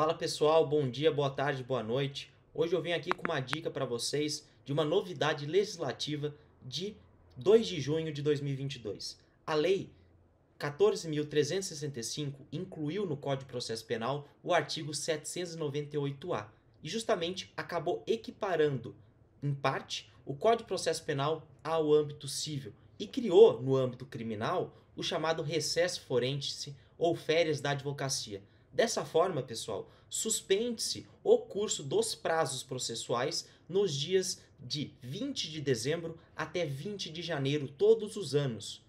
Fala pessoal, bom dia, boa tarde, boa noite. Hoje eu venho aqui com uma dica para vocês de uma novidade legislativa de 2 de junho de 2022. A lei 14.365 incluiu no Código de Processo Penal o artigo 798-A e justamente acabou equiparando, em parte, o Código de Processo Penal ao âmbito civil e criou, no âmbito criminal, o chamado recesso forense ou férias da advocacia Dessa forma, pessoal, suspende-se o curso dos prazos processuais nos dias de 20 de dezembro até 20 de janeiro todos os anos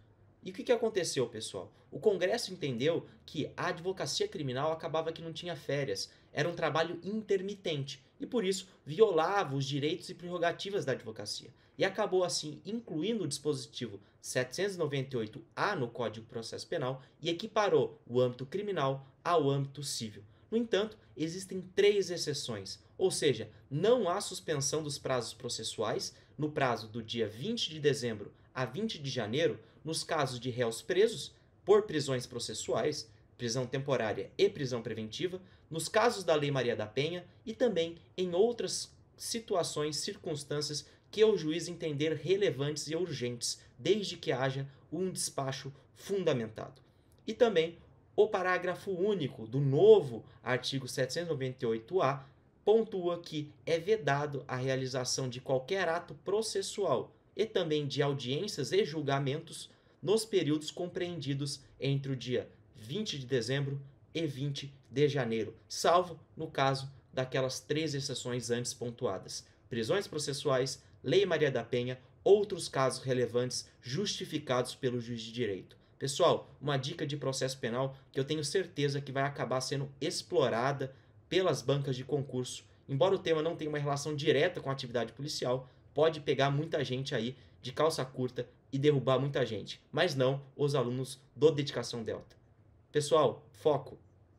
e o que, que aconteceu, pessoal? O Congresso entendeu que a advocacia criminal acabava que não tinha férias, era um trabalho intermitente e por isso violava os direitos e prerrogativas da advocacia. E acabou assim incluindo o dispositivo 798-A no Código de Processo Penal e equiparou o âmbito criminal ao âmbito civil. No entanto, existem três exceções, ou seja, não há suspensão dos prazos processuais no prazo do dia 20 de dezembro a 20 de janeiro nos casos de réus presos por prisões processuais, prisão temporária e prisão preventiva, nos casos da Lei Maria da Penha e também em outras situações, circunstâncias que o juiz entender relevantes e urgentes, desde que haja um despacho fundamentado. E também o parágrafo único do novo artigo 798-A pontua que é vedado a realização de qualquer ato processual e também de audiências e julgamentos nos períodos compreendidos entre o dia 20 de dezembro e 20 de janeiro, salvo no caso daquelas três exceções antes pontuadas: prisões processuais, Lei Maria da Penha, outros casos relevantes justificados pelo juiz de direito. Pessoal, uma dica de processo penal que eu tenho certeza que vai acabar sendo explorada pelas bancas de concurso. Embora o tema não tenha uma relação direta com a atividade policial, pode pegar muita gente aí de calça curta e derrubar muita gente, mas não os alunos do Dedicação Delta. Pessoal, foco!